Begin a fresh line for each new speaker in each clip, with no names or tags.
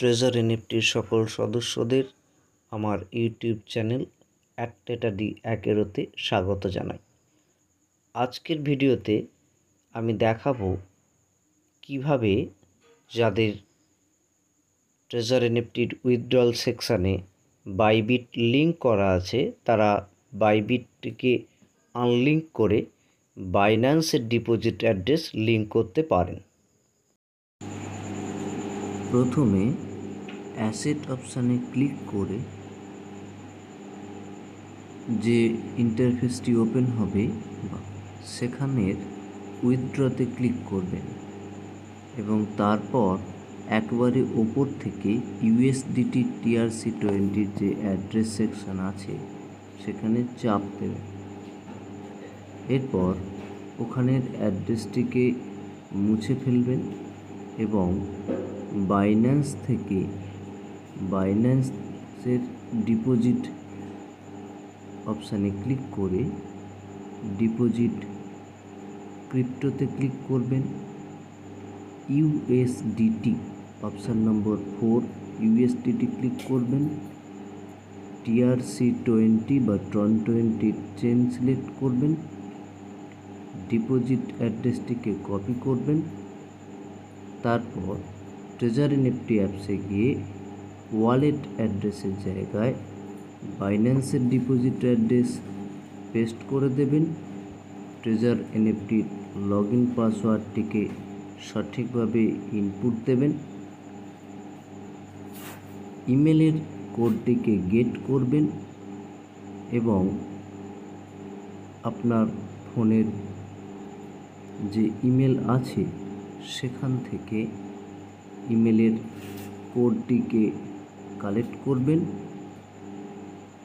treasure এনএফটির সকল সদস্যদের আমার ইউটিউব চ্যানেল অ্যাট টেটা ডি একেরোতে স্বাগত জানাই আজকের ভিডিওতে আমি দেখাবো কিভাবে যাদের ট্রেজার এনএফটির উইথড্রল সেকশানে বাইবিট লিঙ্ক করা আছে তারা বাইবিটটিকে আনলিঙ্ক করে বাইন্যান্সের ডিপোজিট অ্যাড্রেস লিঙ্ক করতে পারেন প্রথমে অ্যাসেট অপশানে ক্লিক করে যে ইন্টারফেসটি ওপেন হবে সেখানের উইথড্রতে ক্লিক করবেন এবং তারপর একবারে ওপর থেকে ইউএসডিটি টিআরসি টোয়েন্টির যে অ্যাড্রেস সেকশন আছে সেখানে চাপ দেবেন এরপর ওখানের অ্যাড্রেসটিকে মুছে ফেলবেন এবং বাইন্যান্স থেকে বাইন্যান্সের ডিপোজিট অপশানে ক্লিক করে ডিপোজিট ক্রিপ্টোতে ক্লিক করবেন USDT option number four USDT click করবেন টিআরসি টোয়েন্টি বা ট্রন টোয়েন্টি চেন সিলেক্ট করবেন ডিপোজিট অ্যাড্রেসটিকে কপি করবেন তারপর ট্রেজারি নিফটি অ্যাপসে গিয়ে ওয়ালেট অ্যাড্রেসের জায়গায় বাইন্যান্সের ডিপোজিট অ্যাড্রেস পেস্ট করে দেবেন ট্রেজার এনএফটির লগ ইন পাসওয়ার্ডটিকে সঠিকভাবে ইনপুট দেবেন ইমেলের কোডটিকে গেট করবেন এবং আপনার ফোনের যে ইমেল আছে সেখান থেকে ইমেলের কোডটিকে কালেক্ট করবেন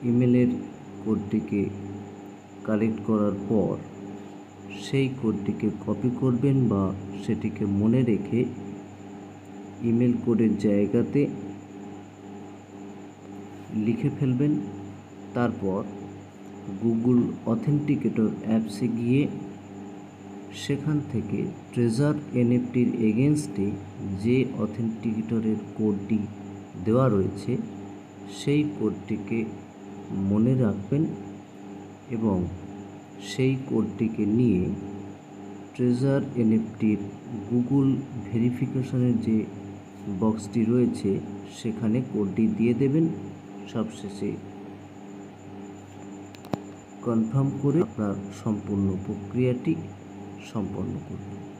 ইমেলের কোডটিকে কালেক্ট করার পর সেই কোডটিকে কপি করবেন বা সেটিকে মনে রেখে ইমেল কোডের জায়গাতে লিখে ফেলবেন তারপর গুগল অথেন্টিকেটর অ্যাপসে গিয়ে সেখান থেকে ট্রেজার এনএফটির এগেনস্টে যে অথেন্টিকেটরের কোডটি দেওয়া রয়েছে সেই কোডটিকে মনে রাখবেন এবং সেই কোডটিকে নিয়ে ট্রেজার এনএফটির গুগল ভেরিফিকেশনের যে বক্সটি রয়েছে সেখানে কোডটি দিয়ে দেবেন সবশেষে কনফার্ম করে আপনার সম্পূর্ণ প্রক্রিয়াটি সম্পন্ন করবেন